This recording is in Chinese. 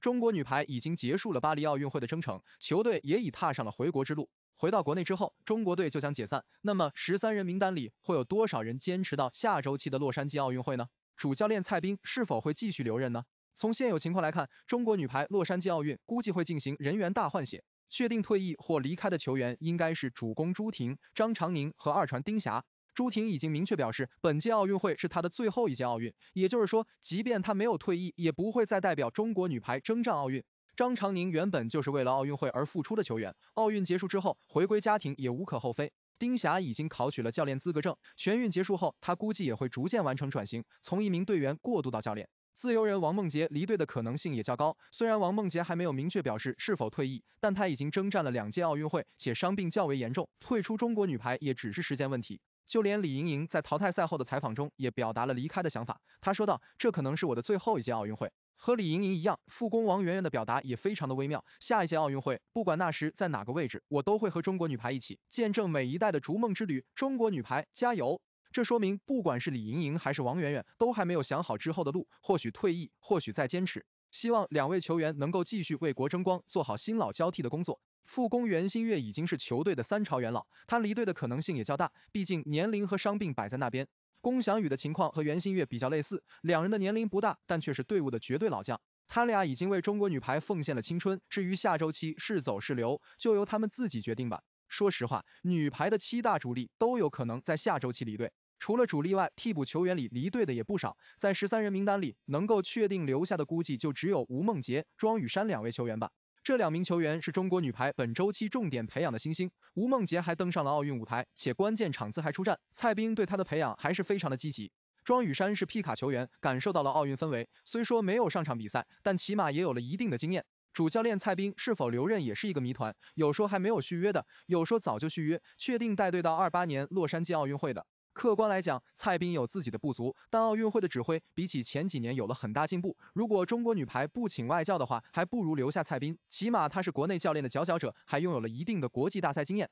中国女排已经结束了巴黎奥运会的征程，球队也已踏上了回国之路。回到国内之后，中国队就将解散。那么，十三人名单里会有多少人坚持到下周期的洛杉矶奥运会呢？主教练蔡斌是否会继续留任呢？从现有情况来看，中国女排洛杉矶奥运估计会进行人员大换血，确定退役或离开的球员应该是主攻朱婷、张常宁和二传丁霞。朱婷已经明确表示，本届奥运会是她的最后一届奥运，也就是说，即便她没有退役，也不会再代表中国女排征战奥运。张常宁原本就是为了奥运会而复出的球员，奥运结束之后回归家庭也无可厚非。丁霞已经考取了教练资格证，全运结束后她估计也会逐渐完成转型，从一名队员过渡到教练。自由人王梦洁离队的可能性也较高，虽然王梦洁还没有明确表示是否退役，但她已经征战了两届奥运会，且伤病较为严重，退出中国女排也只是时间问题。就连李盈莹在淘汰赛后的采访中也表达了离开的想法，她说道：“这可能是我的最后一届奥运会。”和李盈莹一样，副攻王媛媛的表达也非常的微妙。下一届奥运会，不管那时在哪个位置，我都会和中国女排一起见证每一代的逐梦之旅。中国女排加油！这说明，不管是李盈莹还是王媛媛，都还没有想好之后的路，或许退役，或许再坚持。希望两位球员能够继续为国争光，做好新老交替的工作。副攻袁心玥已经是球队的三朝元老，她离队的可能性也较大，毕竟年龄和伤病摆在那边。龚翔宇的情况和袁心玥比较类似，两人的年龄不大，但却是队伍的绝对老将。他俩已经为中国女排奉献了青春，至于下周期是走是留，就由他们自己决定吧。说实话，女排的七大主力都有可能在下周期离队，除了主力外，替补球员里离队的也不少。在十三人名单里，能够确定留下的估计就只有吴梦洁、庄宇珊两位球员吧。这两名球员是中国女排本周期重点培养的新星，吴梦洁还登上了奥运舞台，且关键场次还出战。蔡斌对她的培养还是非常的积极。庄宇珊是皮卡球员，感受到了奥运氛围，虽说没有上场比赛，但起码也有了一定的经验。主教练蔡斌是否留任也是一个谜团，有说还没有续约的，有说早就续约，确定带队到二八年洛杉矶奥运会的。客观来讲，蔡斌有自己的不足，但奥运会的指挥比起前几年有了很大进步。如果中国女排不请外教的话，还不如留下蔡斌，起码他是国内教练的佼佼者，还拥有了一定的国际大赛经验。